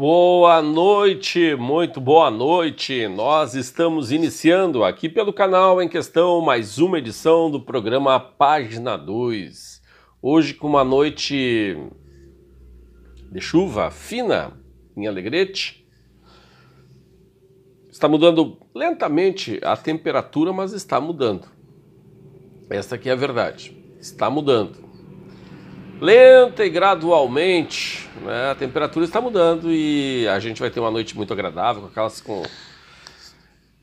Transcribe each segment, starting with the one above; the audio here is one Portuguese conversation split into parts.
Boa noite, muito boa noite. Nós estamos iniciando aqui pelo canal em questão mais uma edição do programa Página 2. Hoje com uma noite de chuva fina em Alegrete. Está mudando lentamente a temperatura, mas está mudando. Esta aqui é a verdade. Está mudando lenta e gradualmente, né, a temperatura está mudando e a gente vai ter uma noite muito agradável, com aquelas com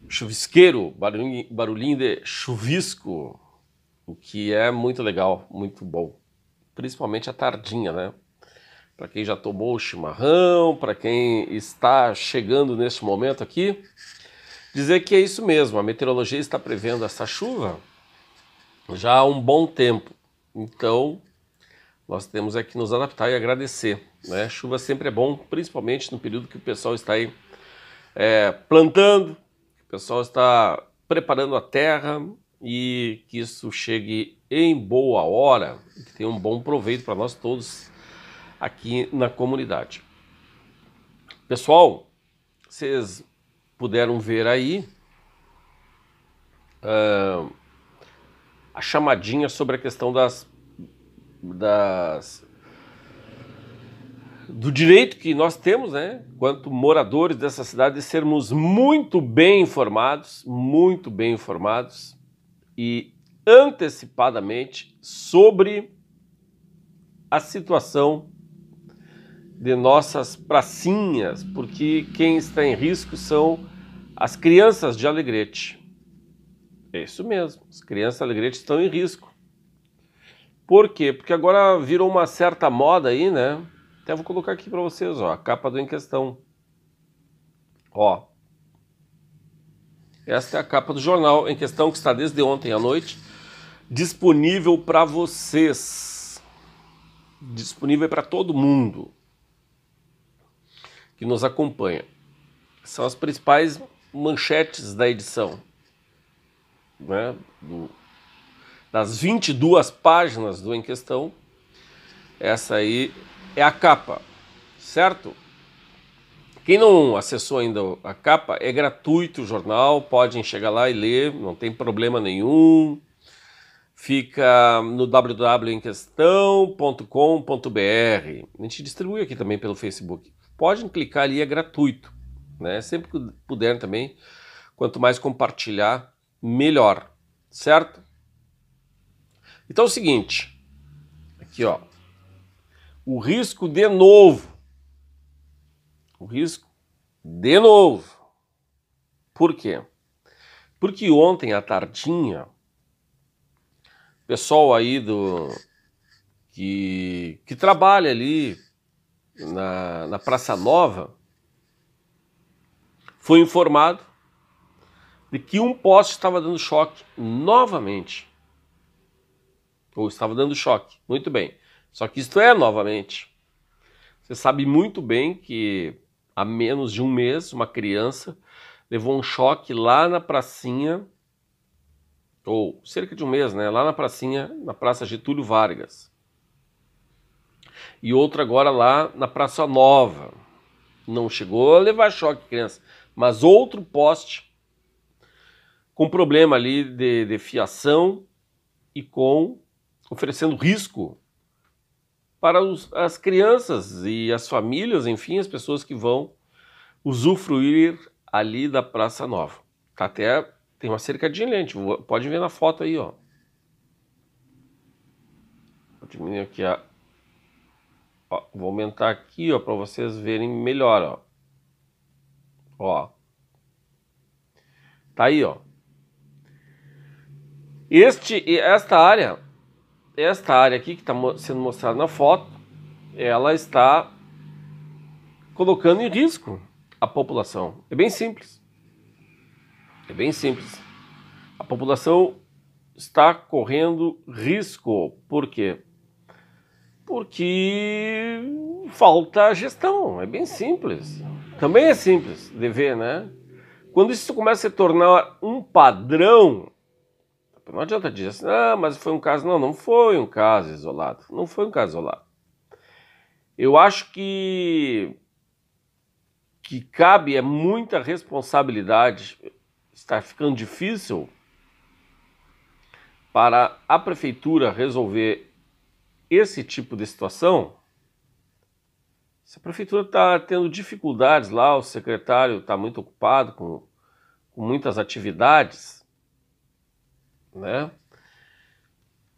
chuvisqueiro, barulhinho, barulhinho de chuvisco, o que é muito legal, muito bom. Principalmente a tardinha, né? Para quem já tomou o chimarrão, para quem está chegando neste momento aqui, dizer que é isso mesmo, a meteorologia está prevendo essa chuva já há um bom tempo. Então, nós temos é que nos adaptar e agradecer. Né? Chuva sempre é bom, principalmente no período que o pessoal está aí é, plantando, o pessoal está preparando a terra e que isso chegue em boa hora, que tenha um bom proveito para nós todos aqui na comunidade. Pessoal, vocês puderam ver aí uh, a chamadinha sobre a questão das das do direito que nós temos, né, quanto moradores dessa cidade, de sermos muito bem informados, muito bem informados e antecipadamente sobre a situação de nossas pracinhas, porque quem está em risco são as crianças de Alegrete. É isso mesmo, as crianças de Alegrete estão em risco. Por quê? Porque agora virou uma certa moda aí, né? Até vou colocar aqui para vocês, ó, a capa do em questão. Ó. Esta é a capa do jornal em questão que está desde ontem à noite disponível para vocês. Disponível para todo mundo que nos acompanha. São as principais manchetes da edição, né? Do das 22 páginas do em questão, essa aí é a capa, certo? Quem não acessou ainda a capa, é gratuito o jornal, podem chegar lá e ler, não tem problema nenhum. Fica no www.emquestão.com.br. A gente distribui aqui também pelo Facebook. Podem clicar ali, é gratuito. Né? Sempre que puderem também, quanto mais compartilhar, melhor, certo? Então é o seguinte, aqui ó, o risco de novo, o risco de novo. Por quê? Porque ontem à tardinha, o pessoal aí do que, que trabalha ali na, na Praça Nova foi informado de que um poste estava dando choque novamente ou estava dando choque. Muito bem. Só que isto é novamente. Você sabe muito bem que há menos de um mês uma criança levou um choque lá na pracinha, ou cerca de um mês, né? Lá na pracinha, na Praça Getúlio Vargas. E outra agora lá na Praça Nova. Não chegou a levar choque, criança. Mas outro poste com problema ali de, de fiação e com oferecendo risco para os, as crianças e as famílias, enfim, as pessoas que vão usufruir ali da Praça Nova. Tá até tem uma cerca de lente, pode ver na foto aí, ó. Vou diminuir aqui a ó, vou aumentar aqui, ó, para vocês verem melhor, ó. Ó. Tá aí, ó. Este esta área esta área aqui que está sendo mostrada na foto, ela está colocando em risco a população. É bem simples. É bem simples. A população está correndo risco. Por quê? Porque falta gestão. É bem simples. Também é simples de ver, né? Quando isso começa a se tornar um padrão, não adianta dizer assim, ah, mas foi um caso. Não, não foi um caso isolado. Não foi um caso isolado. Eu acho que que cabe é muita responsabilidade. Está ficando difícil para a prefeitura resolver esse tipo de situação. Se a prefeitura está tendo dificuldades lá, o secretário está muito ocupado com, com muitas atividades, né?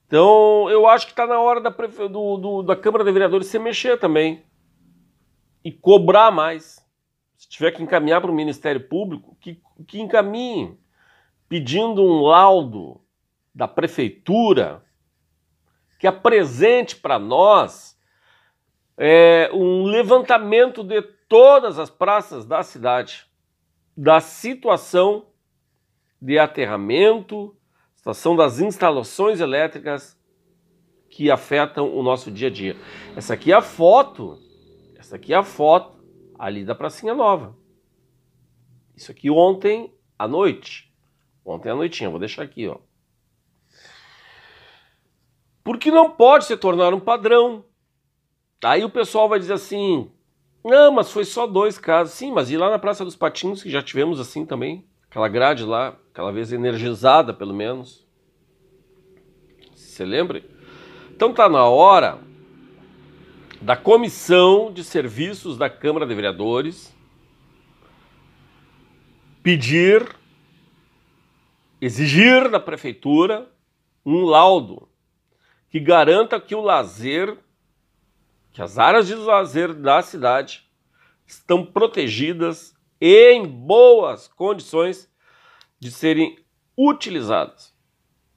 Então, eu acho que está na hora da, do, do, da Câmara de Vereadores se mexer também e cobrar mais. Se tiver que encaminhar para o Ministério Público, que, que encaminhe, pedindo um laudo da Prefeitura que apresente para nós é, um levantamento de todas as praças da cidade, da situação de aterramento são das instalações elétricas que afetam o nosso dia a dia. Essa aqui é a foto, essa aqui é a foto ali da Pracinha Nova. Isso aqui ontem à noite. Ontem à noitinha, vou deixar aqui, ó. Porque não pode se tornar um padrão. Aí o pessoal vai dizer assim: não, mas foi só dois casos. Sim, mas e lá na Praça dos Patinhos, que já tivemos assim também, aquela grade lá Aquela vez energizada, pelo menos. Se lembre? Então está na hora da Comissão de Serviços da Câmara de Vereadores pedir, exigir da Prefeitura um laudo que garanta que o lazer, que as áreas de lazer da cidade estão protegidas em boas condições de serem utilizadas.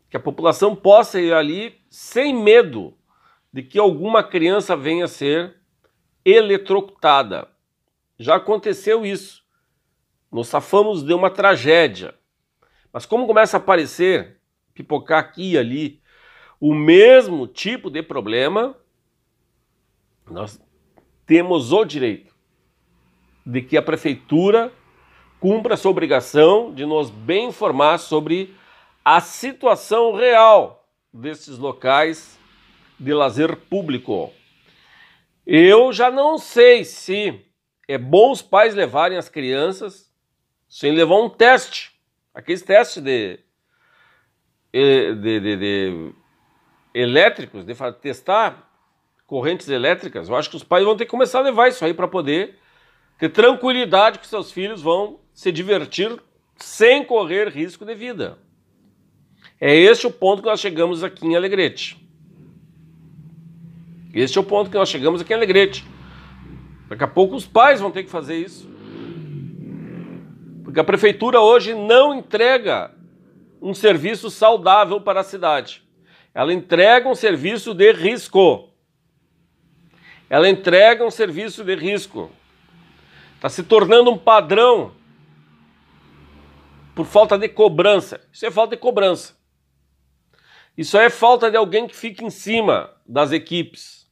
Que a população possa ir ali sem medo de que alguma criança venha a ser eletrocutada. Já aconteceu isso. Nos safamos de uma tragédia. Mas como começa a aparecer, pipocar aqui e ali, o mesmo tipo de problema, nós temos o direito de que a prefeitura cumpra sua obrigação de nos bem informar sobre a situação real desses locais de lazer público. Eu já não sei se é bom os pais levarem as crianças sem levar um teste, aqueles testes de, eh, de, de, de elétricos, de testar correntes elétricas. Eu acho que os pais vão ter que começar a levar isso aí para poder ter tranquilidade que seus filhos vão se divertir sem correr risco de vida. É este o ponto que nós chegamos aqui em Alegrete. Este é o ponto que nós chegamos aqui em Alegrete. Daqui a pouco os pais vão ter que fazer isso. Porque a prefeitura hoje não entrega um serviço saudável para a cidade. Ela entrega um serviço de risco. Ela entrega um serviço de risco. Está se tornando um padrão por falta de cobrança. Isso é falta de cobrança. Isso é falta de alguém que fique em cima das equipes.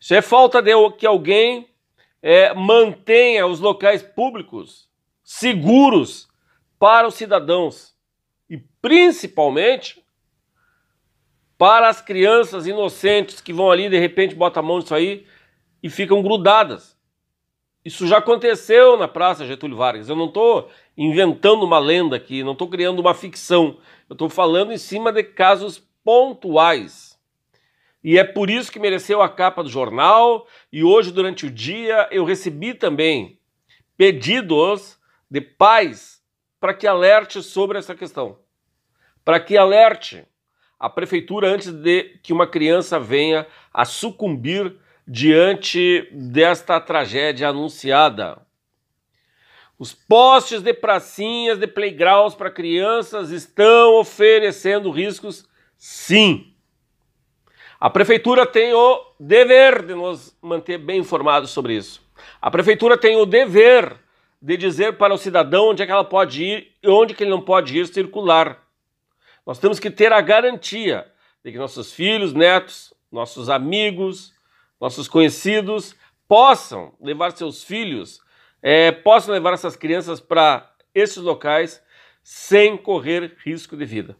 Isso é falta de que alguém é, mantenha os locais públicos seguros para os cidadãos e principalmente para as crianças inocentes que vão ali de repente botam a mão nisso aí e ficam grudadas. Isso já aconteceu na Praça Getúlio Vargas. Eu não estou inventando uma lenda aqui, não estou criando uma ficção. Eu estou falando em cima de casos pontuais. E é por isso que mereceu a capa do jornal. E hoje, durante o dia, eu recebi também pedidos de pais para que alerte sobre essa questão. Para que alerte a prefeitura antes de que uma criança venha a sucumbir diante desta tragédia anunciada. Os postes de pracinhas, de playgrounds para crianças estão oferecendo riscos, sim. A prefeitura tem o dever de nos manter bem informados sobre isso. A prefeitura tem o dever de dizer para o cidadão onde é que ela pode ir e onde que ele não pode ir circular. Nós temos que ter a garantia de que nossos filhos, netos, nossos amigos, nossos conhecidos possam levar seus filhos é, possam levar essas crianças para esses locais sem correr risco de vida.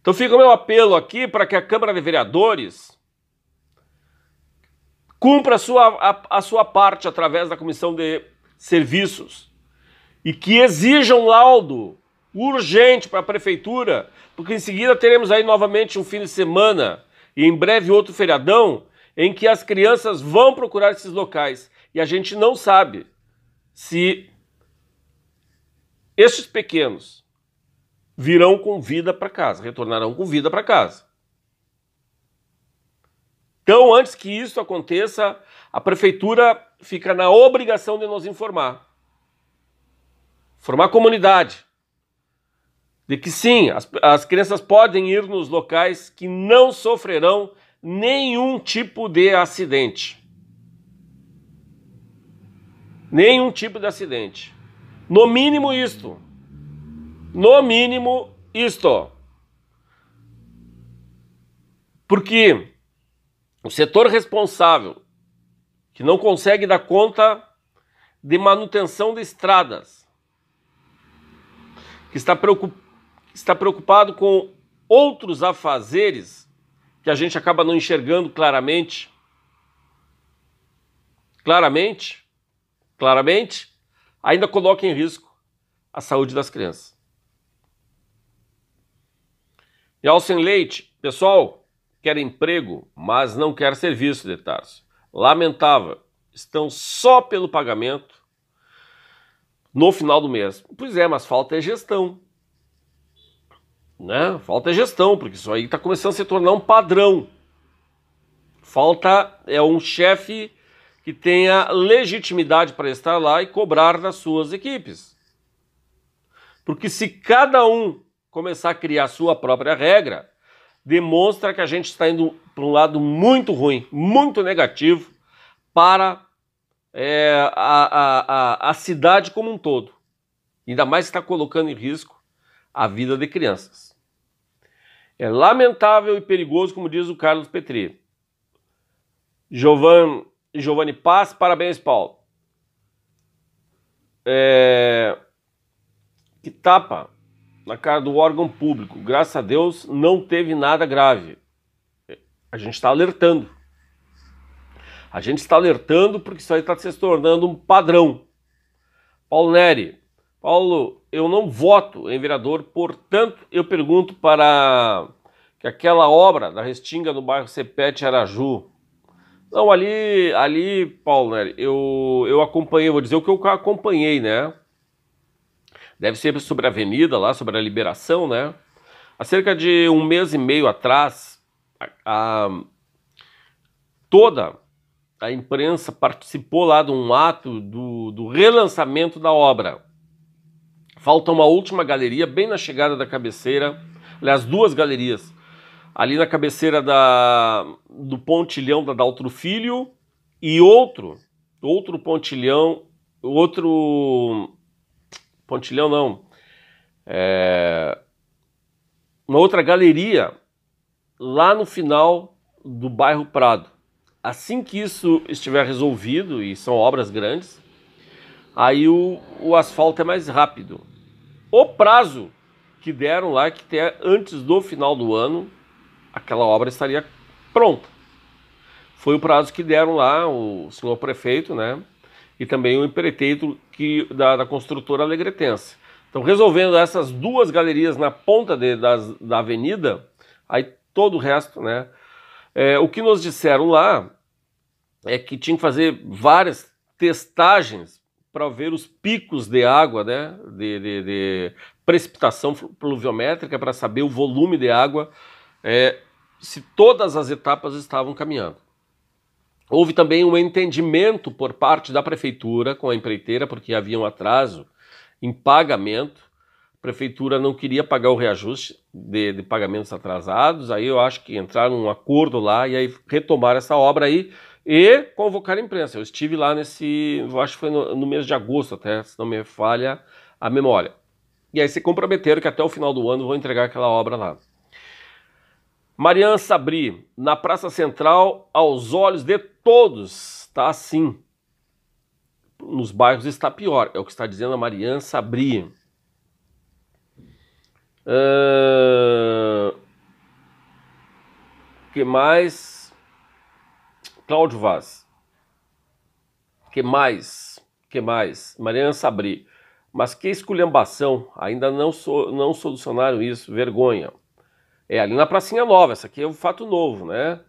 Então fica o meu apelo aqui para que a Câmara de Vereadores cumpra a sua, a, a sua parte através da Comissão de Serviços e que exija um laudo urgente para a prefeitura, porque em seguida teremos aí novamente um fim de semana e em breve outro feriadão em que as crianças vão procurar esses locais. E a gente não sabe se estes pequenos virão com vida para casa, retornarão com vida para casa. Então, antes que isso aconteça, a prefeitura fica na obrigação de nos informar. Formar a comunidade de que sim, as, as crianças podem ir nos locais que não sofrerão nenhum tipo de acidente. Nenhum tipo de acidente. No mínimo isto. No mínimo isto. Porque o setor responsável que não consegue dar conta de manutenção de estradas, que está, preocupado com outros afazeres que a gente acaba não enxergando claramente. Claramente, claramente, ainda coloca em risco a saúde das crianças. E Alcem Leite, pessoal, quer emprego, mas não quer serviço, detalhes. lamentava: estão só pelo pagamento no final do mês. Pois é, mas falta é gestão. Né? Falta é gestão, porque isso aí está começando a se tornar um padrão. Falta é um chefe que tenha legitimidade para estar lá e cobrar das suas equipes. Porque se cada um começar a criar sua própria regra, demonstra que a gente está indo para um lado muito ruim, muito negativo para é, a, a, a, a cidade como um todo. Ainda mais que está colocando em risco a vida de crianças. É lamentável e perigoso, como diz o Carlos Petri. Giovanni Giovanni Paz, parabéns, Paulo. É... Que tapa na cara do órgão público. Graças a Deus não teve nada grave. A gente está alertando. A gente está alertando porque isso aí está se tornando um padrão. Paulo Neri, Paulo, eu não voto em vereador, portanto, eu pergunto para que aquela obra da Restinga no bairro Cepete Araju não, ali, ali, Paulo, né, eu, eu acompanhei, vou dizer o que eu acompanhei, né? Deve ser sobre a avenida lá, sobre a liberação, né? Há cerca de um mês e meio atrás, a, a, toda a imprensa participou lá de um ato do, do relançamento da obra. Falta uma última galeria bem na chegada da cabeceira, aliás, duas galerias ali na cabeceira da, do pontilhão da Daltro Filho e outro, outro pontilhão, outro pontilhão não, é, uma outra galeria lá no final do bairro Prado. Assim que isso estiver resolvido, e são obras grandes, aí o, o asfalto é mais rápido. O prazo que deram lá, que até antes do final do ano, aquela obra estaria pronta. Foi o prazo que deram lá o senhor prefeito, né? E também o empreiteiro que, da, da construtora alegretense. Então, resolvendo essas duas galerias na ponta de, das, da avenida, aí todo o resto, né? É, o que nos disseram lá é que tinha que fazer várias testagens para ver os picos de água, né? De, de, de precipitação pluviométrica, para saber o volume de água é, se todas as etapas estavam caminhando. Houve também um entendimento por parte da prefeitura com a empreiteira, porque havia um atraso em pagamento. A prefeitura não queria pagar o reajuste de, de pagamentos atrasados. Aí eu acho que entraram num acordo lá e aí retomaram essa obra aí e convocaram a imprensa. Eu estive lá nesse, eu acho que foi no, no mês de agosto até, se não me falha a memória. E aí se comprometeram que até o final do ano vão entregar aquela obra lá. Marian Sabri, na Praça Central, aos olhos de todos, está assim. Nos bairros está pior, é o que está dizendo a Marian Sabri. Uh... que mais? Cláudio Vaz. que mais? que mais? Marian Sabri. Mas que esculhambação, ainda não, so, não solucionaram isso, vergonha. É, ali na Pracinha Nova, essa aqui é um fato novo, né?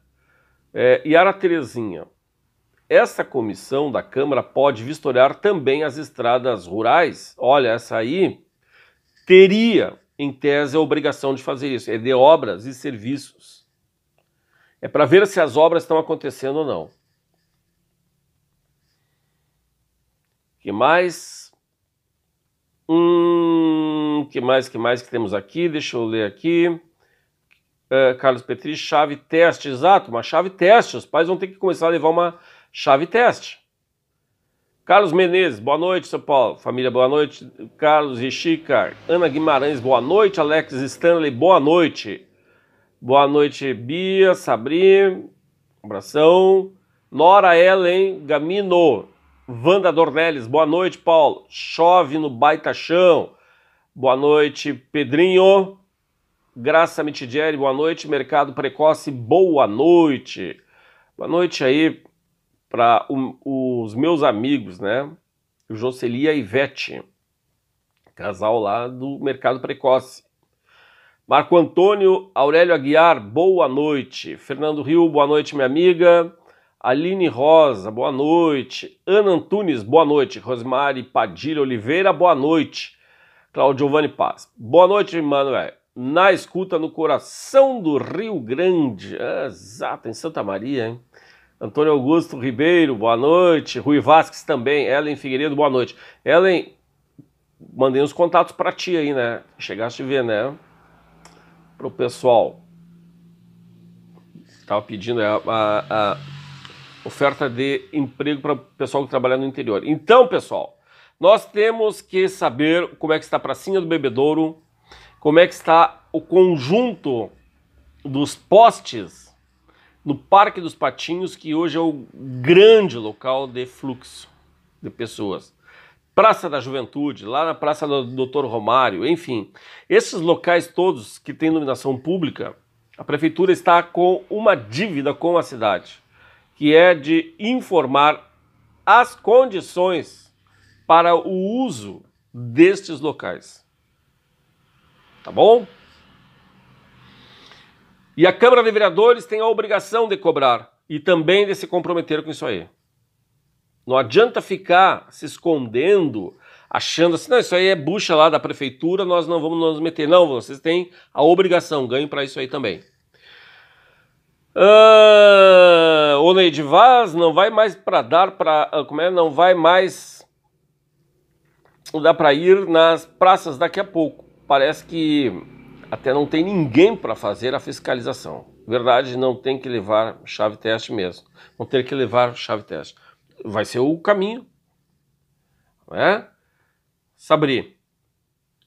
É, Yara Terezinha, essa comissão da Câmara pode vistoriar também as estradas rurais. Olha, essa aí teria, em tese, a obrigação de fazer isso, é de obras e serviços. É para ver se as obras estão acontecendo ou não. que mais? Hum, que mais, que mais que temos aqui? Deixa eu ler aqui. Ah, Carlos Petri, chave teste, exato, uma chave teste. Os pais vão ter que começar a levar uma chave teste. Carlos Menezes, boa noite, São Paulo. Família, boa noite. Carlos Richica, Ana Guimarães, boa noite. Alex Stanley, boa noite. Boa noite, Bia, Sabri, abração. Nora Ellen Gamino, Wanda Dornelles, boa noite, Paulo. Chove no baita chão. Boa noite, Pedrinho. Graça Mitidieri, boa noite. Mercado Precoce, boa noite. Boa noite aí para os meus amigos, né? Jocely e Ivete, casal lá do Mercado Precoce. Marco Antônio Aurélio Aguiar, boa noite. Fernando Rio, boa noite, minha amiga. Aline Rosa, boa noite. Ana Antunes, boa noite. Rosemary Padilha Oliveira, boa noite. Claudio Giovanni Paz, boa noite, Manoel na escuta no coração do Rio Grande. Ah, exato, em Santa Maria, hein? Antônio Augusto Ribeiro, boa noite. Rui Vasques também. Ellen Figueiredo, boa noite. Ellen, mandei uns contatos para ti aí, né? Chegaste a ver, né? Pro pessoal. Estava pedindo a, é, a, a, oferta de emprego para o pessoal que trabalha no interior. Então, pessoal, nós temos que saber como é que está a pracinha do bebedouro como é que está o conjunto dos postes no Parque dos Patinhos, que hoje é o grande local de fluxo de pessoas. Praça da Juventude, lá na Praça do Doutor Romário, enfim. Esses locais todos que têm iluminação pública, a prefeitura está com uma dívida com a cidade, que é de informar as condições para o uso destes locais. Tá bom? E a Câmara de Vereadores tem a obrigação de cobrar e também de se comprometer com isso aí. Não adianta ficar se escondendo, achando assim, não, isso aí é bucha lá da prefeitura, nós não vamos nos meter. Não, vocês têm a obrigação, ganho para isso aí também. Ah, o Neide Vaz não vai mais para dar para. Ah, como é? Não vai mais. Dá para ir nas praças daqui a pouco parece que até não tem ninguém para fazer a fiscalização. Verdade, não tem que levar chave teste mesmo. Vão ter que levar chave teste. Vai ser o caminho. Né? Sabri.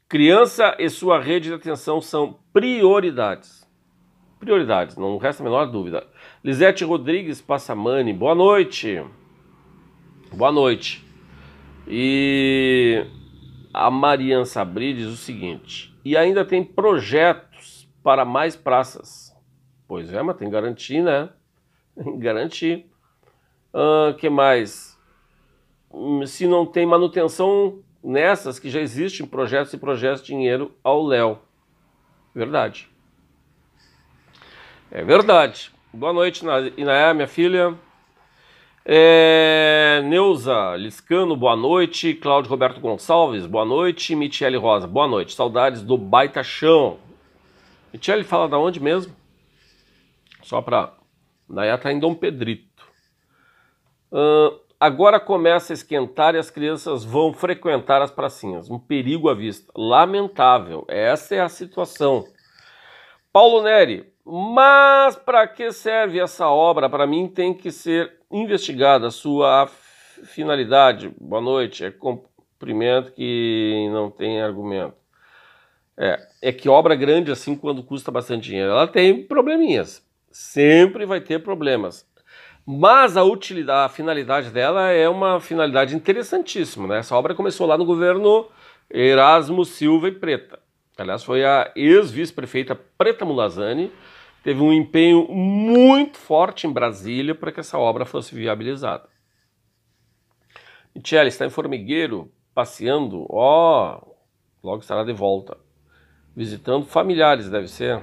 Criança e sua rede de atenção são prioridades. Prioridades, não resta a menor dúvida. Lisete Rodrigues Passamani, boa noite. Boa noite. E a Marian Sabrides o seguinte: e ainda tem projetos para mais praças. Pois é, mas tem garantia, né? Tem garantir. Ah, que mais? Se não tem manutenção nessas que já existem projetos e projetos dinheiro ao Léo. Verdade. É verdade. Boa noite, Inaé, minha filha. É, Neuza Liscano, boa noite. Cláudio Roberto Gonçalves, boa noite. Michele Rosa, boa noite. Saudades do Baita Chão. Michele fala da onde mesmo? Só para. Daí tá em Dom Pedrito. Uh, agora começa a esquentar e as crianças vão frequentar as pracinhas. Um perigo à vista. Lamentável. Essa é a situação. Paulo Neri, mas para que serve essa obra? Para mim tem que ser investigada sua finalidade. Boa noite. É cumprimento que não tem argumento. É, é que obra grande assim quando custa bastante dinheiro, ela tem probleminhas. Sempre vai ter problemas. Mas a utilidade, a finalidade dela é uma finalidade interessantíssima. Né? Essa obra começou lá no governo Erasmo Silva e Preta. Aliás, foi a ex-vice-prefeita Preta Mulazani teve um empenho muito forte em Brasília para que essa obra fosse viabilizada. Michele está em Formigueiro, passeando, ó, oh, logo estará de volta. Visitando familiares, deve ser.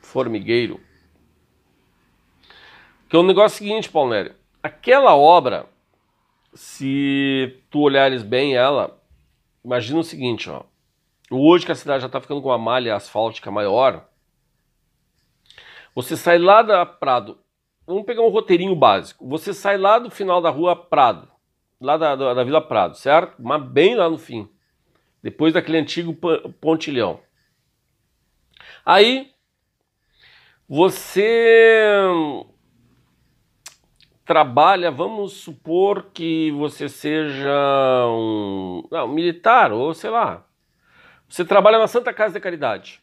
Formigueiro. Que é o um negócio seguinte, Palmério. Aquela obra, se tu olhares bem ela, imagina o seguinte, ó. Hoje que a cidade já está ficando com uma malha asfáltica maior, você sai lá da Prado. Vamos pegar um roteirinho básico. Você sai lá do final da rua Prado, lá da, da, da Vila Prado, certo? Mas bem lá no fim. Depois daquele antigo pontilhão. Aí você trabalha, vamos supor que você seja um, não, um, militar ou sei lá. Você trabalha na Santa Casa de Caridade,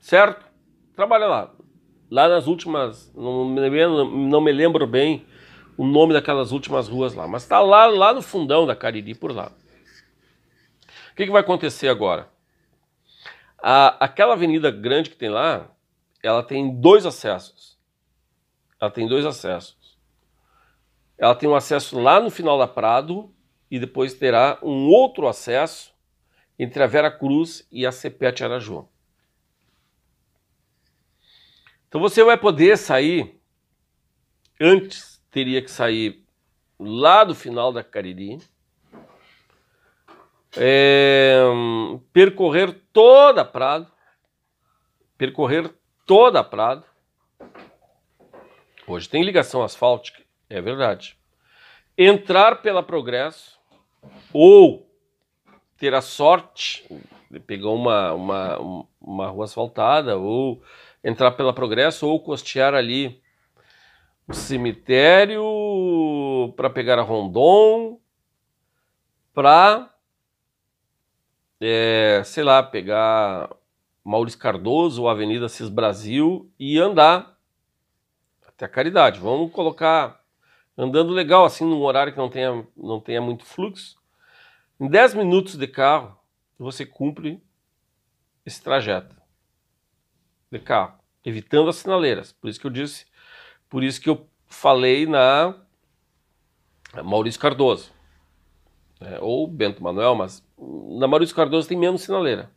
certo? Trabalha lá. Lá nas últimas, não me lembro, não me lembro bem o nome daquelas últimas ruas lá, mas está lá, lá no fundão da Cariri, por lá. O que, que vai acontecer agora? A, aquela avenida grande que tem lá, ela tem dois acessos. Ela tem dois acessos. Ela tem um acesso lá no final da Prado e depois terá um outro acesso entre a Vera Cruz e a Cepete Arajô. Então você vai poder sair, antes teria que sair lá do final da Cariri, é, percorrer toda a Prado, percorrer toda a Prado. Hoje tem ligação asfáltica, é verdade. Entrar pela Progresso ou ter a sorte de pegar uma, uma, uma rua asfaltada ou entrar pela Progresso ou costear ali o cemitério para pegar a Rondon, para, é, sei lá, pegar Maurício Cardoso, ou Avenida Cis Brasil e andar até a Caridade. Vamos colocar andando legal, assim, num horário que não tenha, não tenha muito fluxo. Em 10 minutos de carro, você cumpre esse trajeto de carro, evitando as sinaleiras. Por isso que eu disse, por isso que eu falei na Maurício Cardoso, né? ou Bento Manuel, mas na Maurício Cardoso tem menos sinaleira.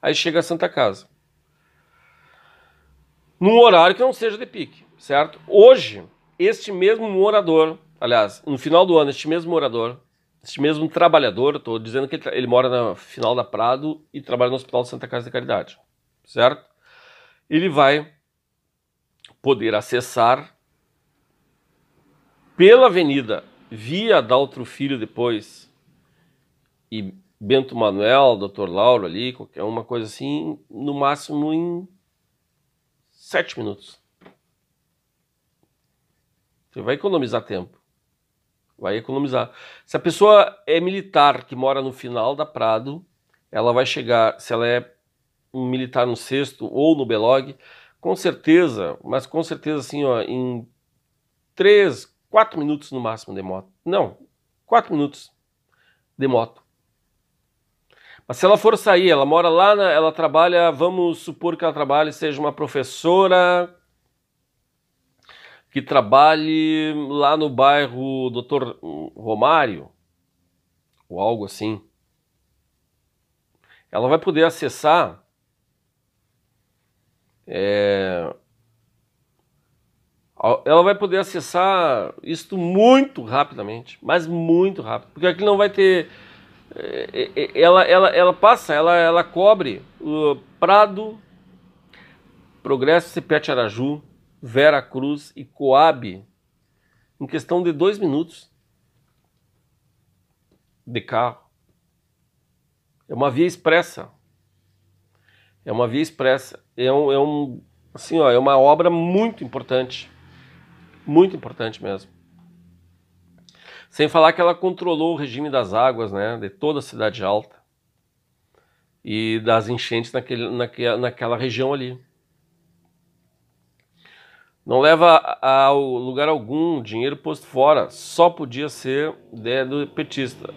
Aí chega a Santa Casa. Num horário que não seja de pique, certo? Hoje, este mesmo morador, aliás, no final do ano, este mesmo morador, este mesmo trabalhador, estou dizendo que ele, ele mora na final da Prado e trabalha no Hospital Santa Casa de Caridade, certo? ele vai poder acessar pela avenida via Daltro Filho depois e Bento Manuel, Dr. Lauro ali, qualquer uma coisa assim, no máximo em sete minutos. Você vai economizar tempo. Vai economizar. Se a pessoa é militar que mora no final da Prado, ela vai chegar, se ela é um militar no sexto ou no Belog, com certeza, mas com certeza assim, ó, em três, quatro minutos no máximo de moto. Não, quatro minutos de moto. Mas se ela for sair, ela mora lá, na, ela trabalha, vamos supor que ela trabalhe, seja uma professora que trabalhe lá no bairro Doutor Romário, ou algo assim. Ela vai poder acessar é... Ela vai poder acessar isto muito rapidamente, mas muito rápido, porque aqui não vai ter. É, é, é, ela, ela, ela passa, ela, ela cobre o Prado, Progresso, Cepete Araju, Vera Cruz e Coab em questão de dois minutos de carro. É uma via expressa. É uma via expressa. É um, é um assim, ó, é uma obra muito importante, muito importante mesmo. Sem falar que ela controlou o regime das águas, né, de toda a cidade alta e das enchentes naquele, naquela, naquela região ali. Não leva a lugar algum dinheiro posto fora, só podia ser do petista.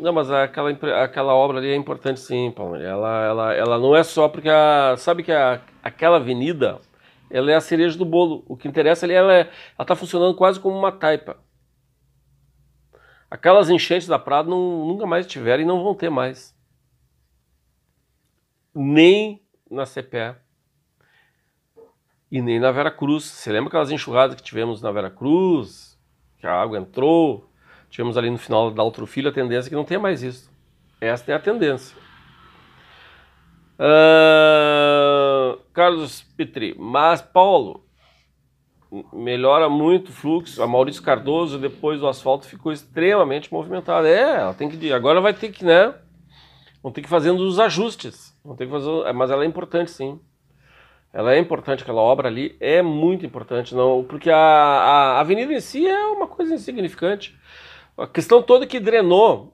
Não, mas aquela, aquela obra ali é importante sim, Palmeira. Ela, ela, ela não é só porque a, sabe que a, aquela avenida ela é a cereja do bolo. O que interessa ali é ela é, está funcionando quase como uma taipa. Aquelas enchentes da Prado não, nunca mais tiveram e não vão ter mais. Nem na CPE e nem na Vera Cruz. Você lembra aquelas enxurradas que tivemos na Vera Cruz? Que a água entrou, Tivemos ali no final da Altrofilha a tendência que não tenha mais isso. Esta é a tendência. Uh, Carlos Petri, mas Paulo melhora muito o fluxo. A Maurício Cardoso, depois o asfalto ficou extremamente movimentado. É, ela tem que. Agora vai ter que, né? Vão ter que fazer os ajustes. Vão ter que fazer, mas ela é importante, sim. Ela é importante, aquela obra ali é muito importante, não, porque a, a avenida em si é uma coisa insignificante. A questão toda que drenou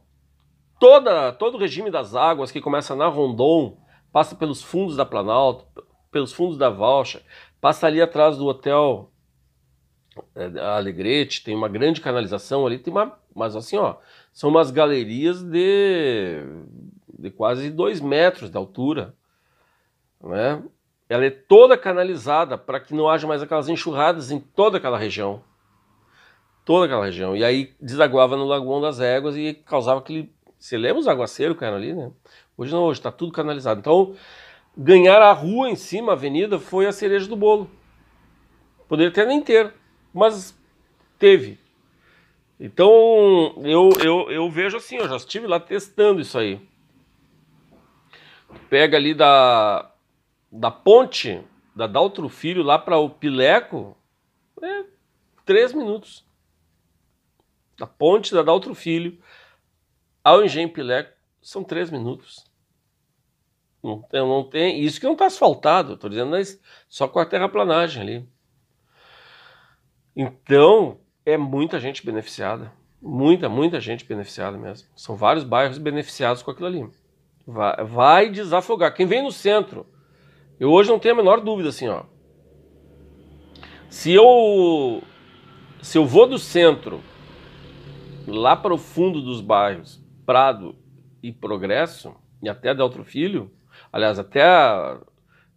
toda, todo o regime das águas, que começa na Rondon, passa pelos fundos da Planalto, pelos fundos da Valcha, passa ali atrás do hotel é, Alegrete, tem uma grande canalização ali, tem uma, mas assim, ó, são umas galerias de, de quase dois metros de altura, né? Ela é toda canalizada para que não haja mais aquelas enxurradas em toda aquela região toda aquela região. E aí desaguava no Lagoão das Éguas e causava aquele. Você lembra os aguaceiros que eram ali, né? Hoje não, hoje está tudo canalizado. Então, ganhar a rua em cima, a avenida, foi a cereja do bolo. Poderia ter nem ter, mas teve. Então, eu, eu, eu vejo assim, eu já estive lá testando isso aí. Pega ali da, da ponte, da Daltro Filho, lá para o Pileco, é três minutos da ponte da Daltro Filho ao Engenho Pileco são três minutos. Não tem, não tem isso que não está asfaltado, estou dizendo, mas só com a terraplanagem ali. Então, é muita gente beneficiada. Muita, muita gente beneficiada mesmo. São vários bairros beneficiados com aquilo ali. Vai, vai desafogar. Quem vem no centro, eu hoje não tenho a menor dúvida assim, ó. Se eu se eu vou do centro lá para o fundo dos bairros Prado e Progresso, e até Deltro Filho, aliás, até a,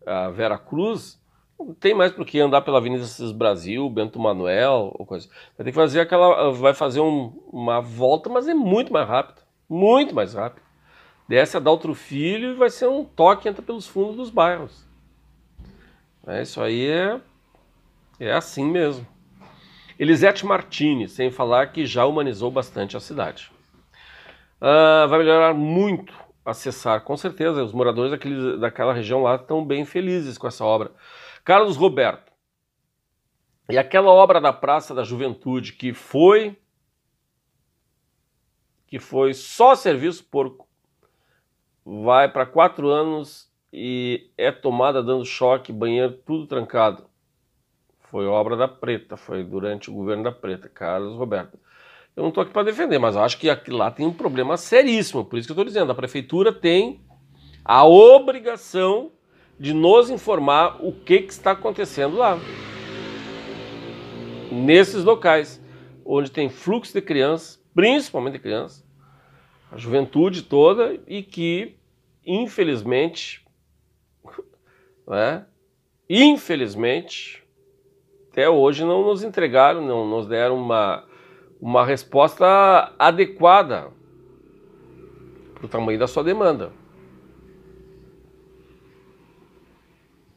a Vera Cruz, não tem mais por que andar pela Avenida Cis Brasil, Bento Manuel ou coisa. Vai ter que fazer aquela. Vai fazer um, uma volta, mas é muito mais rápido. Muito mais rápido. Desce a Daltro Filho e vai ser um toque entra pelos fundos dos bairros. É, isso aí é, é assim mesmo. Elisete Martini, sem falar que já humanizou bastante a cidade. Uh, vai melhorar muito acessar, com certeza. Os moradores daquele, daquela região lá estão bem felizes com essa obra. Carlos Roberto. E aquela obra da Praça da Juventude que foi que foi só serviço porco vai para quatro anos e é tomada dando choque, banheiro tudo trancado. Foi obra da Preta, foi durante o governo da Preta, Carlos Roberto. Eu não estou aqui para defender, mas acho que aqui lá tem um problema seríssimo. Por isso que eu estou dizendo, a prefeitura tem a obrigação de nos informar o que, que está acontecendo lá. Nesses locais, onde tem fluxo de crianças, principalmente de crianças, a juventude toda, e que, infelizmente, né, infelizmente, até hoje não nos entregaram, não nos deram uma, uma resposta adequada para o tamanho da sua demanda.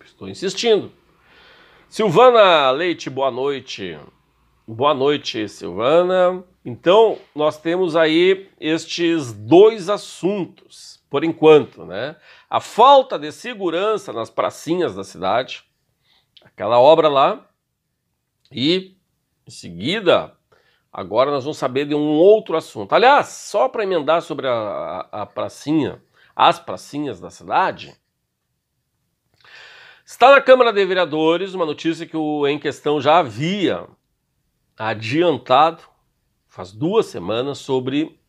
Estou insistindo. Silvana Leite, boa noite. Boa noite, Silvana. Então, nós temos aí estes dois assuntos, por enquanto, né? A falta de segurança nas pracinhas da cidade, aquela obra lá, e em seguida, agora nós vamos saber de um outro assunto. Aliás, só para emendar sobre a, a, a pracinha, as pracinhas da cidade, Está na Câmara de Vereadores uma notícia que o em questão já havia adiantado faz duas semanas sobre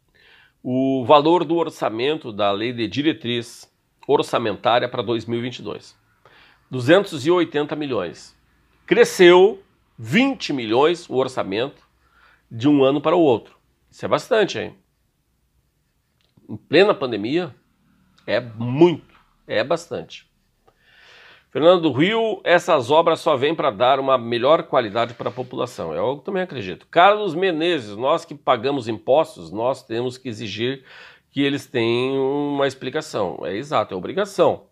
o valor do orçamento da Lei de Diretriz Orçamentária para 2022. 280 milhões. Cresceu 20 milhões o orçamento de um ano para o outro. Isso é bastante, hein? Em plena pandemia, é muito, é bastante. Fernando do Rio, essas obras só vêm para dar uma melhor qualidade para a população. É algo que também acredito. Carlos Menezes, nós que pagamos impostos, nós temos que exigir que eles tenham uma explicação. É exato, é obrigação.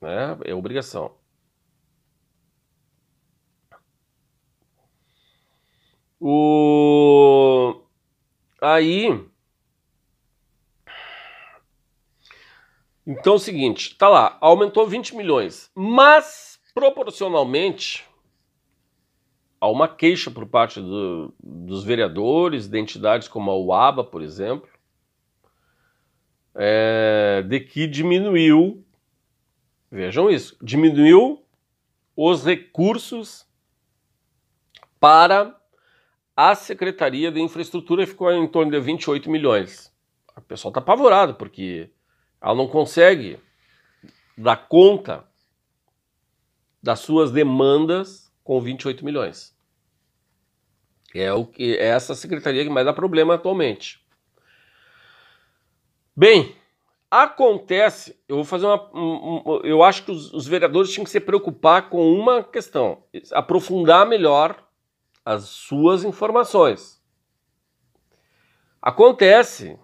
Né? É obrigação. O aí Então é o seguinte, tá lá, aumentou 20 milhões, mas proporcionalmente há uma queixa por parte do, dos vereadores, de entidades como a UABA, por exemplo, é, de que diminuiu, vejam isso, diminuiu os recursos para a Secretaria de Infraestrutura ficou em torno de 28 milhões. O pessoal está apavorado, porque ela não consegue dar conta das suas demandas com 28 milhões. É o que é essa secretaria que mais dá problema atualmente. Bem, acontece, eu vou fazer uma um, eu acho que os, os vereadores tinham que se preocupar com uma questão, aprofundar melhor as suas informações. Acontece,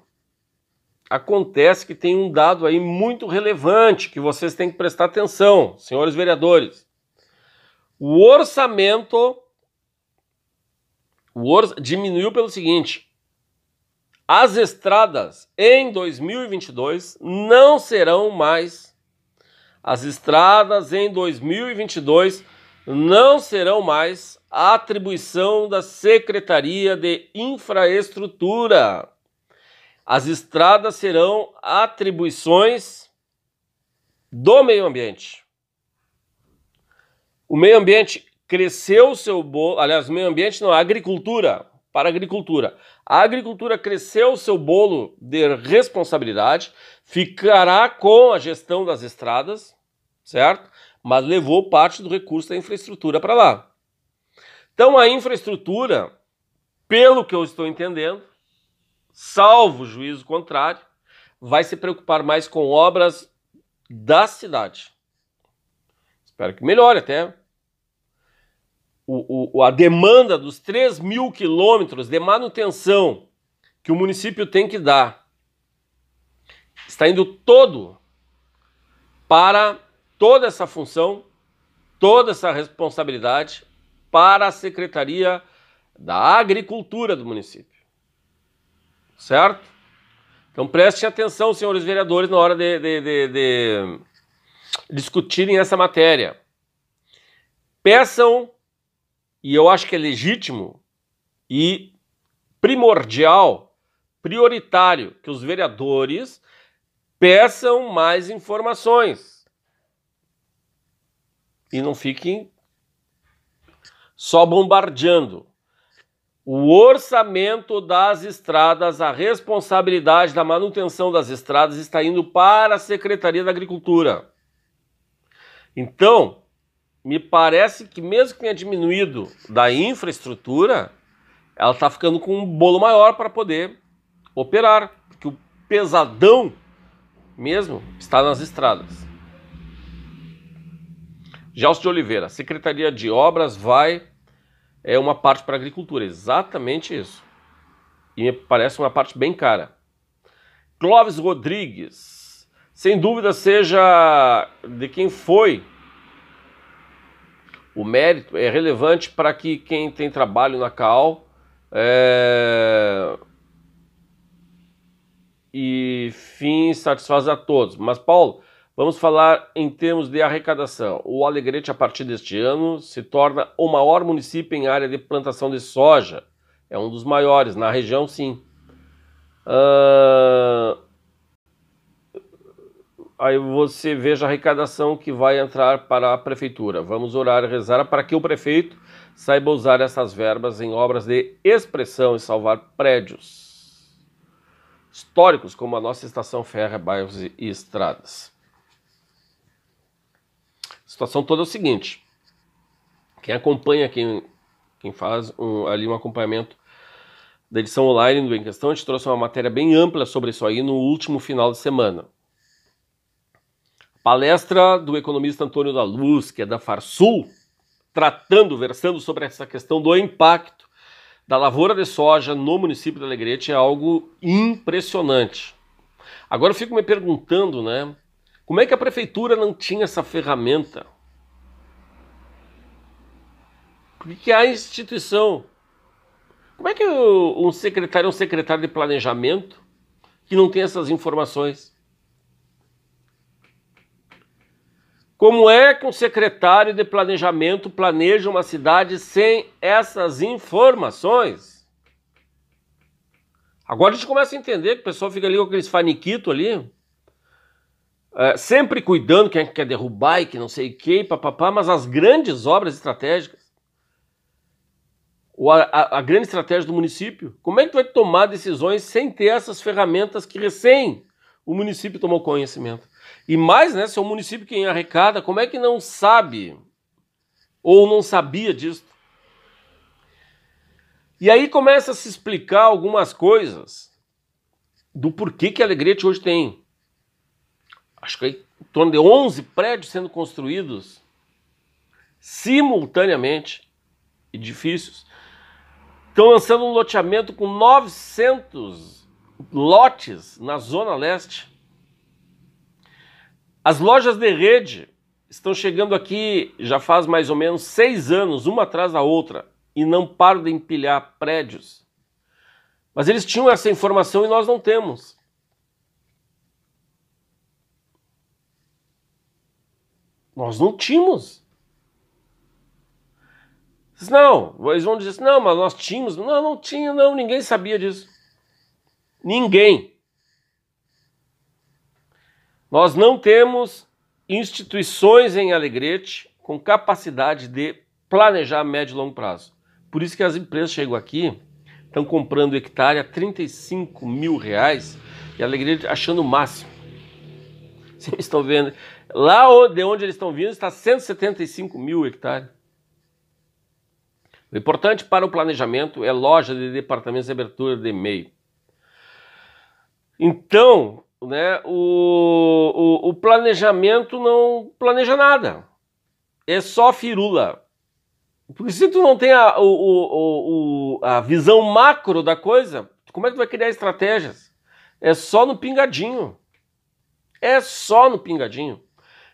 acontece que tem um dado aí muito relevante que vocês têm que prestar atenção, senhores vereadores. O orçamento o or, diminuiu pelo seguinte: as estradas em 2022 não serão mais as estradas em 2022 não serão mais atribuição da Secretaria de Infraestrutura. As estradas serão atribuições do meio ambiente. O meio ambiente cresceu seu bolo, aliás, meio ambiente não, a agricultura, para a agricultura. A agricultura cresceu seu bolo de responsabilidade, ficará com a gestão das estradas, certo? Mas levou parte do recurso da infraestrutura para lá. Então a infraestrutura, pelo que eu estou entendendo, salvo juízo contrário, vai se preocupar mais com obras da cidade. Espero que melhore até. O, o, a demanda dos 3 mil quilômetros de manutenção que o município tem que dar está indo todo para toda essa função, toda essa responsabilidade para a Secretaria da Agricultura do município. Certo? Então prestem atenção, senhores vereadores, na hora de, de, de, de discutirem essa matéria. Peçam, e eu acho que é legítimo e primordial, prioritário, que os vereadores peçam mais informações. E não fiquem só bombardeando. O orçamento das estradas, a responsabilidade da manutenção das estradas está indo para a Secretaria da Agricultura. Então, me parece que mesmo que tenha diminuído da infraestrutura, ela está ficando com um bolo maior para poder operar, porque o pesadão mesmo está nas estradas. Gelson de Oliveira, Secretaria de Obras vai é uma parte para a agricultura, exatamente isso. E me parece uma parte bem cara. Clóvis Rodrigues, sem dúvida seja de quem foi o mérito, é relevante para que quem tem trabalho na CAL é... e fim satisfaz a todos. Mas, Paulo, Vamos falar em termos de arrecadação. O Alegrete, a partir deste ano, se torna o maior município em área de plantação de soja. É um dos maiores, na região, sim. Uh... Aí você veja a arrecadação que vai entrar para a prefeitura. Vamos orar e rezar para que o prefeito saiba usar essas verbas em obras de expressão e salvar prédios históricos, como a nossa estação férrea, bairros e estradas situação toda é o seguinte: quem acompanha, quem, quem faz um, ali um acompanhamento da edição online do Em Questão, a gente trouxe uma matéria bem ampla sobre isso aí no último final de semana. Palestra do economista Antônio da Luz, que é da Farsul, tratando, versando sobre essa questão do impacto da lavoura de soja no município de Alegrete é algo impressionante. Agora eu fico me perguntando, né? Como é que a prefeitura não tinha essa ferramenta? Por que a instituição? Como é que um secretário, um secretário de planejamento, que não tem essas informações? Como é que um secretário de planejamento planeja uma cidade sem essas informações? Agora a gente começa a entender que o pessoal fica ali com aqueles faniquito ali, é, sempre cuidando quem é quer derrubar e que não sei o que, papapá, mas as grandes obras estratégicas, ou a, a, a, grande estratégia do município, como é que tu vai tomar decisões sem ter essas ferramentas que recém o município tomou conhecimento? E mais, né, se é o município quem arrecada, como é que não sabe ou não sabia disso? E aí começa a se explicar algumas coisas do porquê que a Alegrete hoje tem acho que aí, em torno de 11 prédios sendo construídos simultaneamente, edifícios. Estão lançando um loteamento com 900 lotes na Zona Leste. As lojas de rede estão chegando aqui já faz mais ou menos seis anos, uma atrás da outra, e não param de empilhar prédios. Mas eles tinham essa informação e nós não temos. Nós não tínhamos. Não, eles vão dizer assim, não, mas nós tínhamos. Não, não tinha, não, ninguém sabia disso. Ninguém. Nós não temos instituições em Alegrete com capacidade de planejar médio e longo prazo. Por isso que as empresas chegam aqui, estão comprando hectare a 35 mil reais e Alegrete achando o máximo. Vocês estão vendo. Lá de onde eles estão vindo está 175 mil hectares. O importante para o planejamento é loja de departamentos de abertura de meio Então, né, o, o, o, planejamento não planeja nada. É só firula. Porque se tu não tem a, o, o, a visão macro da coisa, como é que tu vai criar estratégias? É só no pingadinho. É só no pingadinho.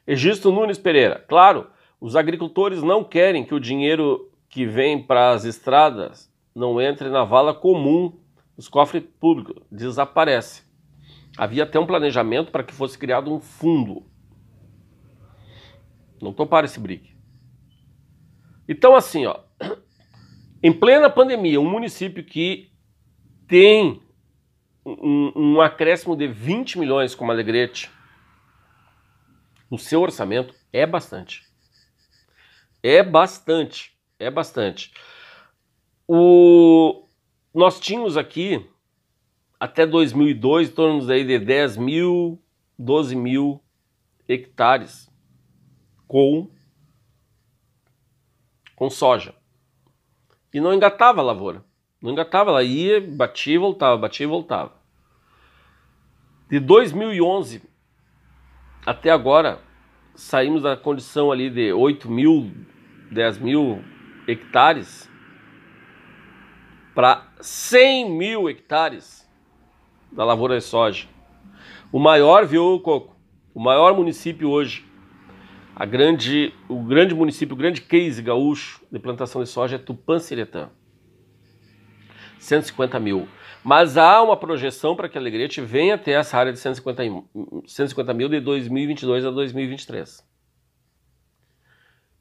Egisto Nunes Pereira. Claro, os agricultores não querem que o dinheiro que vem para as estradas não entre na vala comum dos cofres públicos, desaparece. Havia até um planejamento para que fosse criado um fundo. Não toparam esse brique. Então, assim, ó, em plena pandemia, um município que tem um, um acréscimo de 20 milhões, como Alegrete, no seu orçamento é bastante. É bastante, é bastante. O... Nós tínhamos aqui, até 2002, em torno de 10 mil, 12 mil hectares com, com soja. E não engatava a lavoura. Não engatava, ela ia, batia e voltava, batia e voltava. De 2011 até agora saímos da condição ali de 8 mil, 10 mil hectares para 100 mil hectares da lavoura de soja. O maior, viu, Coco? O maior município hoje, a grande, o grande município, o grande case gaúcho de plantação de soja é Tupã-Siretã. 150 mil. Mas há uma projeção para que a Alegrete venha até essa área de 150, 150 mil de 2022 a 2023.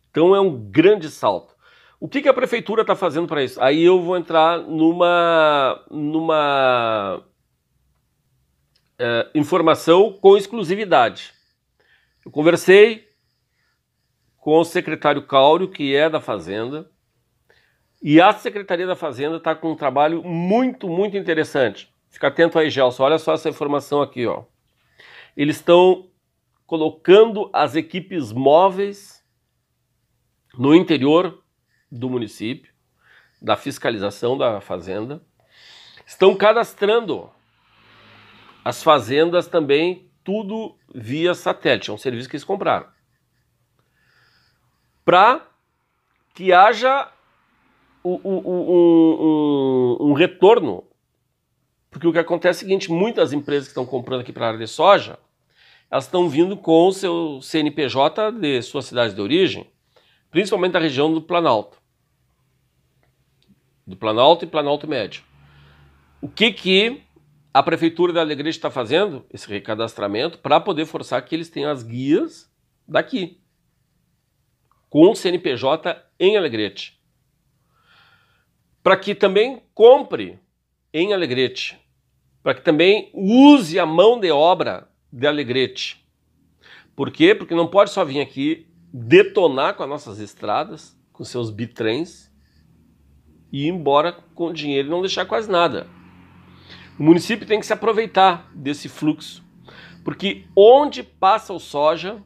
Então é um grande salto. O que, que a prefeitura está fazendo para isso? Aí eu vou entrar numa, numa é, informação com exclusividade. Eu conversei com o secretário Cáurio, que é da Fazenda, e a Secretaria da Fazenda está com um trabalho muito, muito interessante. Fica atento aí, Gelson. Olha só essa informação aqui, ó. Eles estão colocando as equipes móveis no interior do município, da fiscalização da fazenda. Estão cadastrando as fazendas também, tudo via satélite. É um serviço que eles compraram. Para que haja um, um, um, retorno. Porque o que acontece é o seguinte: muitas empresas que estão comprando aqui para a área de soja, elas estão vindo com o seu CNPJ de suas cidades de origem, principalmente da região do Planalto. Do Planalto e Planalto Médio. O que, que a Prefeitura da Alegria está fazendo? Esse recadastramento para poder forçar que eles tenham as guias daqui. Com o CNPJ em Alegrete para que também compre em Alegrete, para que também use a mão de obra de Alegrete. Por quê? Porque não pode só vir aqui detonar com as nossas estradas, com seus bitrens, e ir embora com o dinheiro e não deixar quase nada. O município tem que se aproveitar desse fluxo, porque onde passa o soja,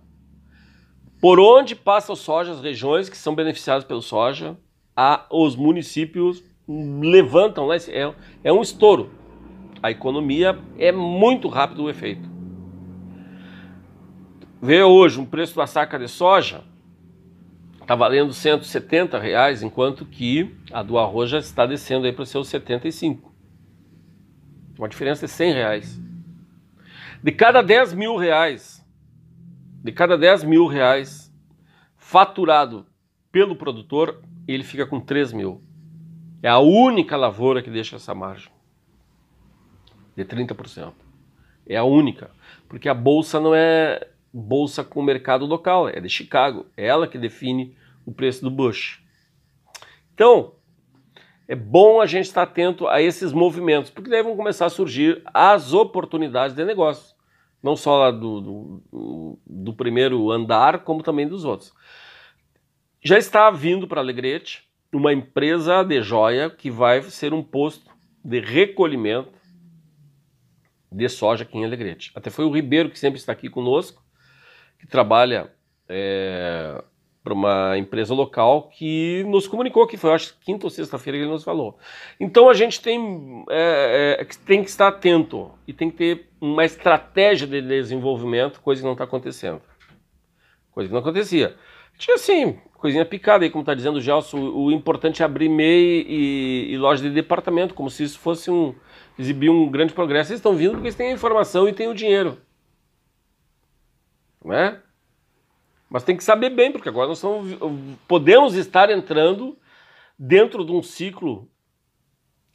por onde passa o soja, as regiões que são beneficiadas pelo soja, a, os municípios levantam lá, né? é, é um estouro. A economia é muito rápido o efeito. Vê hoje um preço da saca de soja está valendo 170 reais, enquanto que a do arroz já está descendo aí para os seus 75. Uma diferença de 100 reais. De cada 10 mil reais, de cada 10 mil reais faturado pelo produtor, ele fica com 3 mil. É a única lavoura que deixa essa margem de 30%. É a única, porque a bolsa não é bolsa com o mercado local, é de Chicago, é ela que define o preço do Bush. Então, é bom a gente estar atento a esses movimentos, porque daí vão começar a surgir as oportunidades de negócio, não só lá do, do, do primeiro andar, como também dos outros. Já está vindo para Alegrete, uma empresa de joia que vai ser um posto de recolhimento de soja aqui em Alegrete. Até foi o Ribeiro que sempre está aqui conosco, que trabalha é, para uma empresa local que nos comunicou que foi, acho que quinta ou sexta-feira que ele nos falou. Então a gente tem, é, é, tem que estar atento e tem que ter uma estratégia de desenvolvimento, coisa que não está acontecendo. Coisa que não acontecia. Tinha assim, coisinha picada aí, como está dizendo o Gelson, o importante é abrir MEI e, e, loja de departamento, como se isso fosse um. exibir um grande progresso. Eles estão vindo porque eles têm a informação e têm o dinheiro. Né? Mas tem que saber bem, porque agora nós estamos, podemos estar entrando dentro de um ciclo,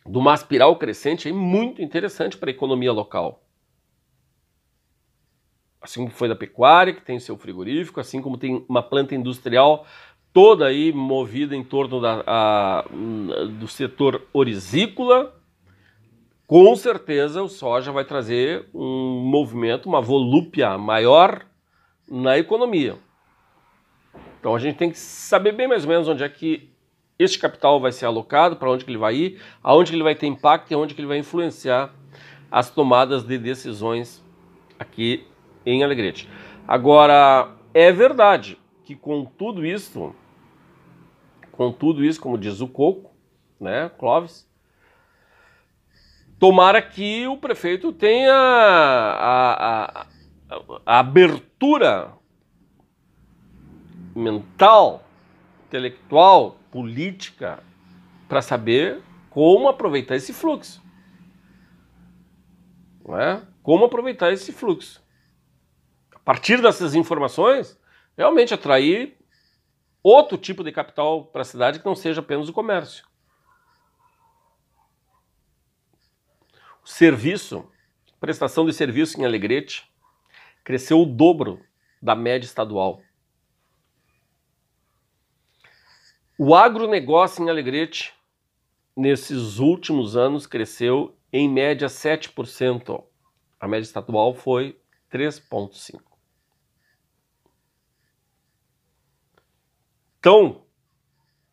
de uma espiral crescente aí muito interessante para a economia local assim como foi da pecuária, que tem seu frigorífico, assim como tem uma planta industrial toda aí movida em torno da, a, do setor orizícola, com certeza o soja vai trazer um movimento, uma volúpia maior na economia. Então a gente tem que saber bem mais ou menos onde é que este capital vai ser alocado, para onde que ele vai ir, aonde que ele vai ter impacto e onde que ele vai influenciar as tomadas de decisões aqui em Alegrete. Agora, é verdade que com tudo isso, com tudo isso, como diz o Coco, né, Clóvis, tomara que o prefeito tenha a, a, a abertura mental, intelectual, política, para saber como aproveitar esse fluxo. Não é? Como aproveitar esse fluxo partir dessas informações, realmente atrair outro tipo de capital para a cidade que não seja apenas o comércio. O serviço, prestação de serviço em Alegrete, cresceu o dobro da média estadual. O agronegócio em Alegrete, nesses últimos anos, cresceu em média 7%. A média estadual foi 3,5%. Então,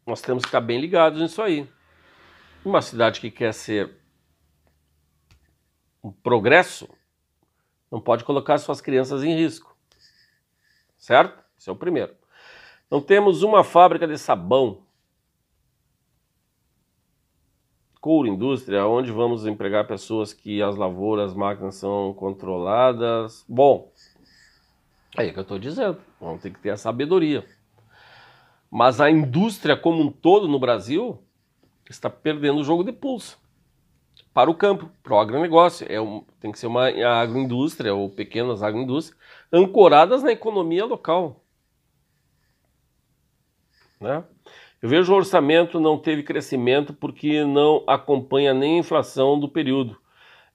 nós temos que ficar bem ligados nisso aí. Uma cidade que quer ser um progresso não pode colocar suas crianças em risco. Certo? Esse é o primeiro. Não temos uma fábrica de sabão. Couro indústria, onde vamos empregar pessoas que as lavouras, as máquinas são controladas. Bom, é aí que eu estou dizendo. Vamos ter que ter a sabedoria. Mas a indústria como um todo no Brasil está perdendo o jogo de pulso para o campo, para o agronegócio. É um, tem que ser uma agroindústria ou pequenas agroindústrias ancoradas na economia local. Né? Eu vejo o orçamento não teve crescimento porque não acompanha nem a inflação do período.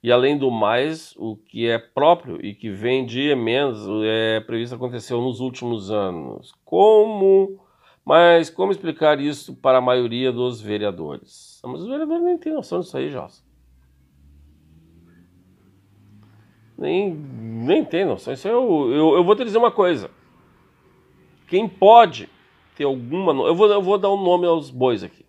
E além do mais, o que é próprio e que vem de menos é previsto aconteceu nos últimos anos. Como mas como explicar isso para a maioria dos vereadores? Ah, mas os vereadores nem têm noção disso aí, Jossa. Nem, nem tem noção. Isso eu, eu, eu vou te dizer uma coisa. Quem pode ter alguma. Eu vou, eu vou dar um nome aos bois aqui.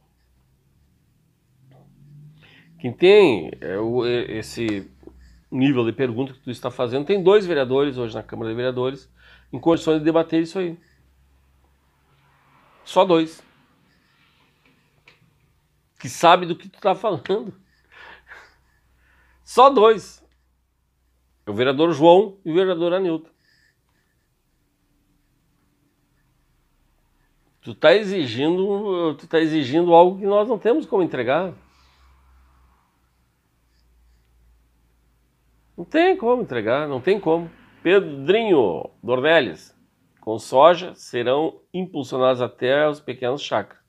Quem tem é o, é esse nível de pergunta que tu está fazendo, tem dois vereadores hoje na Câmara de Vereadores em condições de debater isso aí. Só dois. Que sabe do que tu tá falando. Só dois. É o vereador João e o vereador Anilton. Tu tá exigindo, tu tá exigindo algo que nós não temos como entregar. Não tem como entregar, não tem como. Pedrinho Dornelles com soja serão impulsionadas até os pequenos chakras,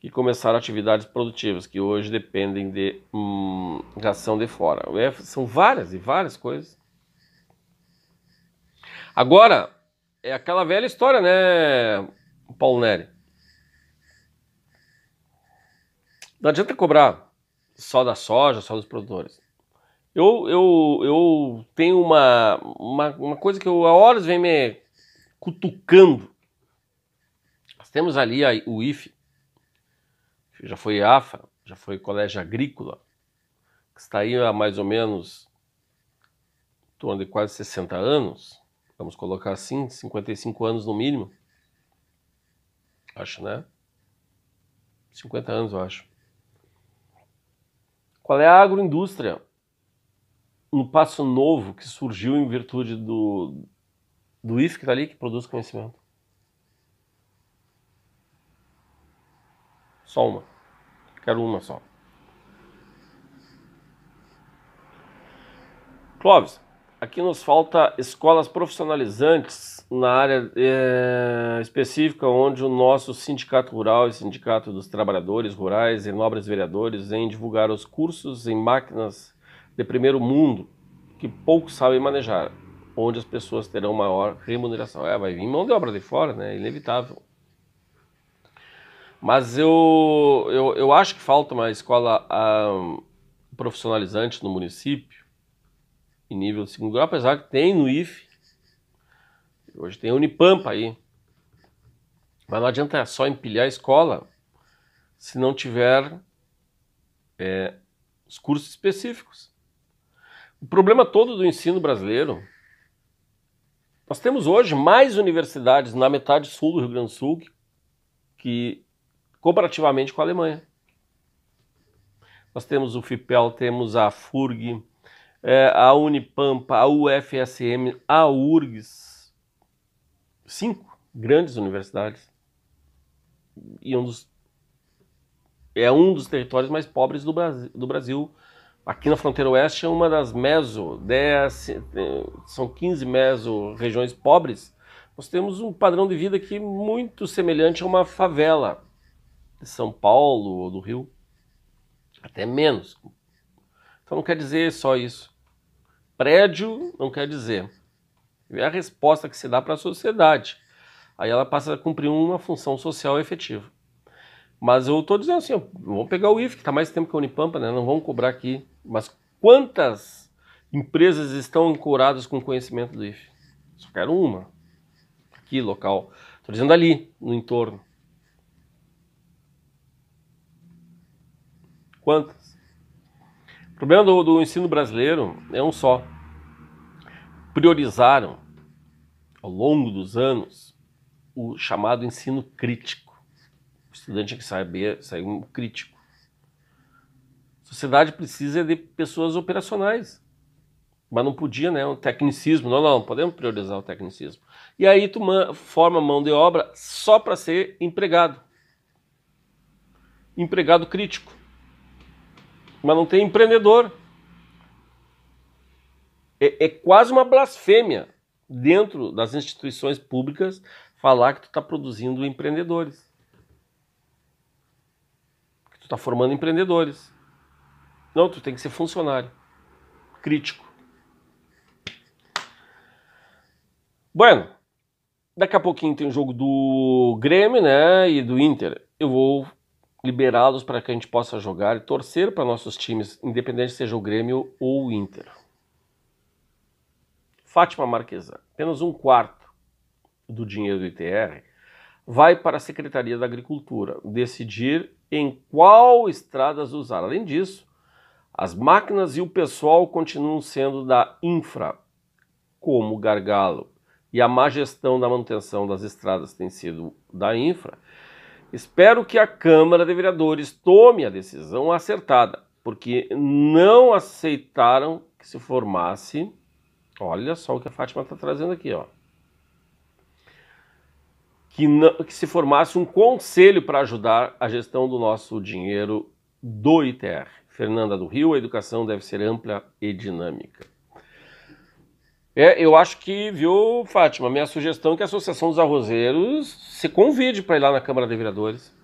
que começaram atividades produtivas, que hoje dependem de hum, ração de fora. São várias e várias coisas. Agora, é aquela velha história, né, Paulo Neri? Não adianta cobrar só da soja, só dos produtores. Eu, eu, eu tenho uma, uma, uma coisa que eu, há horas vem me cutucando. Nós temos ali a, o IFE, que já foi AFA, já foi Colégio Agrícola, que está aí há mais ou menos em torno de quase 60 anos, vamos colocar assim, 55 anos no mínimo. Acho, né? 50 anos, eu acho. Qual é a agroindústria no passo novo que surgiu em virtude do, do IF que está ali que produz conhecimento. Só uma. Quero uma só. Clóvis, aqui nos falta escolas profissionalizantes na área é, específica onde o nosso sindicato rural e sindicato dos trabalhadores rurais e nobres vereadores em divulgar os cursos em máquinas de primeiro mundo que poucos sabem manejar onde as pessoas terão maior remuneração. É, vai vir mão de obra de fora, né? É inevitável. Mas eu, eu, eu acho que falta uma escola um, ah, profissionalizante no município, em nível segundo grau, apesar que tem no IFE. Hoje tem a Unipampa aí. Mas não adianta só empilhar a escola se não tiver é, os cursos específicos. O problema todo do ensino brasileiro nós temos hoje mais universidades na metade sul do Rio Grande do Sul que, comparativamente com a Alemanha. Nós temos o FIPEL, temos a FURG, é, a Unipampa, a UFSM, a URGS. Cinco grandes universidades. E um dos, é um dos territórios mais pobres do Brasil, do Brasil Aqui na fronteira oeste é uma das meso, 10, são 15 meso regiões pobres. Nós temos um padrão de vida aqui é muito semelhante a uma favela de São Paulo ou do Rio, até menos. Então não quer dizer só isso. Prédio não quer dizer. É a resposta que se dá para a sociedade. Aí ela passa a cumprir uma função social efetiva. Mas eu estou dizendo assim, vou vamos pegar o IF, que está mais tempo que a Unipampa, né? Não vamos cobrar aqui mas quantas empresas estão ancoradas com conhecimento do IFE? Só quero uma. Aqui, local. Estou dizendo ali, no entorno. Quantas? O problema do, do ensino brasileiro é um só. Priorizaram, ao longo dos anos, o chamado ensino crítico. O estudante tem que saber, sair um crítico sociedade precisa de pessoas operacionais. Mas não podia, né? O tecnicismo. Não, não, podemos priorizar o tecnicismo. E aí tu forma mão de obra só para ser empregado. Empregado crítico. Mas não tem empreendedor. É, é quase uma blasfêmia dentro das instituições públicas falar que tu está produzindo empreendedores. Que tu está formando empreendedores. Não, tu tem que ser funcionário, crítico. Bueno, daqui a pouquinho tem o jogo do Grêmio, né, e do Inter. Eu vou liberá-los para que a gente possa jogar e torcer para nossos times, independente seja o Grêmio ou o Inter. Fátima Marquesa, apenas um quarto do dinheiro do ITR vai para a Secretaria da Agricultura decidir em qual estradas usar. Além disso, as máquinas e o pessoal continuam sendo da infra como gargalo e a má gestão da manutenção das estradas tem sido da infra. Espero que a Câmara de Vereadores tome a decisão acertada, porque não aceitaram que se formasse. Olha só o que a Fátima está trazendo aqui, ó. Que, não, que se formasse um conselho para ajudar a gestão do nosso dinheiro do ITR. Fernanda do Rio, a educação deve ser ampla e dinâmica. É, eu acho que, viu, Fátima, minha sugestão é que a Associação dos Arrozeiros se convide para ir lá na Câmara de Vereadores.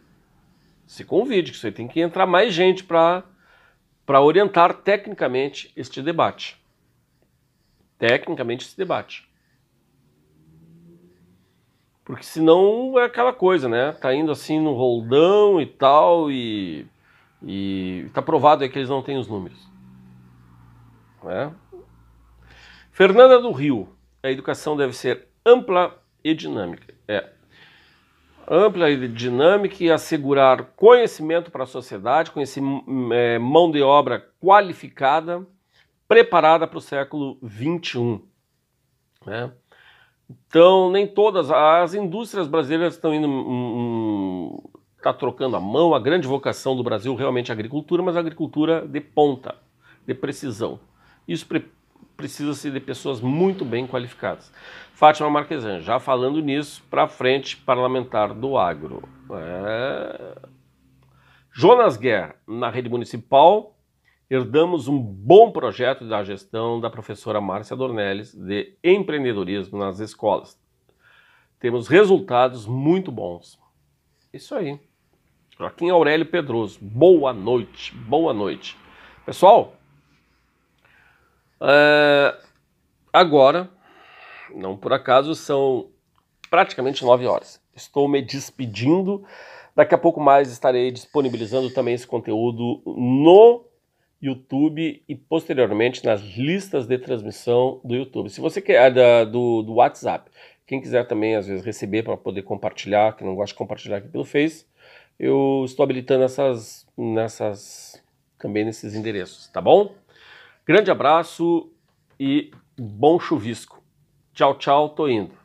Se convide, que isso aí tem que entrar mais gente para orientar tecnicamente este debate. Tecnicamente esse debate. Porque senão é aquela coisa, né? Tá indo assim no roldão e tal, e e está provado é que eles não têm os números. Né? Fernanda do Rio. A educação deve ser ampla e dinâmica. É. Ampla e dinâmica e assegurar conhecimento para a sociedade, conhecer hum, é, mão de obra qualificada, preparada para o século XXI. Né? Então, nem todas as indústrias brasileiras estão indo um, hum, está trocando a mão. A grande vocação do Brasil realmente é a agricultura, mas a agricultura de ponta, de precisão. Isso pre precisa ser de pessoas muito bem qualificadas. Fátima Marquesan, já falando nisso, para frente, parlamentar do agro. É... Jonas Guerra, na rede municipal, herdamos um bom projeto da gestão da professora Márcia Dornelles de empreendedorismo nas escolas. Temos resultados muito bons. Isso aí. Joaquim Aurélio Pedroso. Boa noite, boa noite. Pessoal, é, agora, não por acaso, são praticamente nove horas. Estou me despedindo. Daqui a pouco mais estarei disponibilizando também esse conteúdo no YouTube e posteriormente nas listas de transmissão do YouTube. Se você quer, ah, da, do, do WhatsApp. Quem quiser também, às vezes, receber para poder compartilhar, que não gosta de compartilhar aqui pelo Face, eu estou habilitando essas, nessas, também nesses endereços, tá bom? Grande abraço e bom chuvisco. Tchau, tchau, tô indo.